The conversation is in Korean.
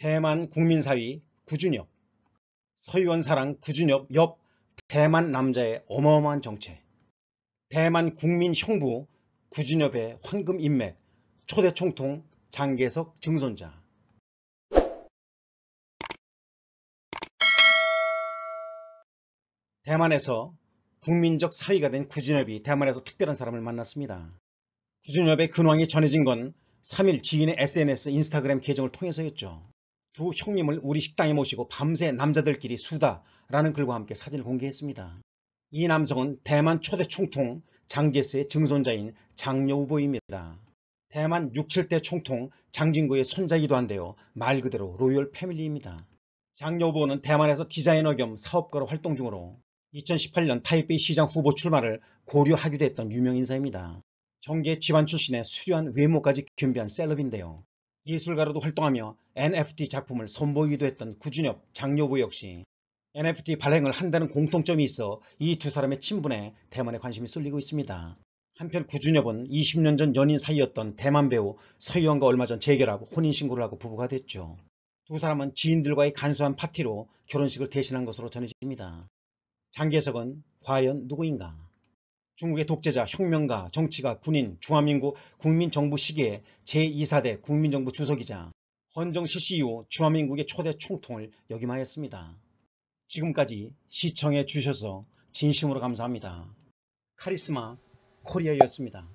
대만 국민사위 구준엽, 서유원사랑 구준엽 옆 대만 남자의 어마어마한 정체, 대만 국민 형부 구준엽의 황금 인맥, 초대 총통 장계석 증손자, 대만에서 국민적 사위가 된 구준엽이 대만에서 특별한 사람을 만났습니다. 구준엽의 근황이 전해진 건 3일 지인의 SNS 인스타그램 계정을 통해서였죠. 두 형님을 우리 식당에 모시고 밤새 남자들끼리 수다라는 글과 함께 사진을 공개했습니다. 이 남성은 대만 초대 총통 장제스의 증손자인 장녀 후보입니다. 대만 6, 7대 총통 장진구의 손자이기도 한데요. 말 그대로 로열 패밀리입니다. 장녀 후보는 대만에서 디자이너 겸 사업가로 활동 중으로 2018년 타이베이 시장 후보 출마를 고려하기도 했던 유명 인사입니다. 정계 집안 출신의 수려한 외모까지 겸비한 셀럽인데요. 예술가로도 활동하며 NFT 작품을 선보이기도 했던 구준엽, 장여보 역시 NFT 발행을 한다는 공통점이 있어 이 두 사람의 친분에 대만에 관심이 쏠리고 있습니다. 한편 구준엽은 20년 전 연인 사이였던 대만 배우 서희원과 얼마 전 재결하고 혼인신고를 하고 부부가 됐죠. 두 사람은 지인들과의 간소한 파티로 결혼식을 대신한 것으로 전해집니다. 장계석은 과연 누구인가? 중국의 독재자, 혁명가, 정치가, 군인, 중화민국 국민정부 시기에 제2사대 국민정부 주석이자 헌정 실시 이후 e 중화민국의 초대 총통을 역임하였습니다. 지금까지 시청해 주셔서 진심으로 감사합니다. 카리스마 코리아였습니다.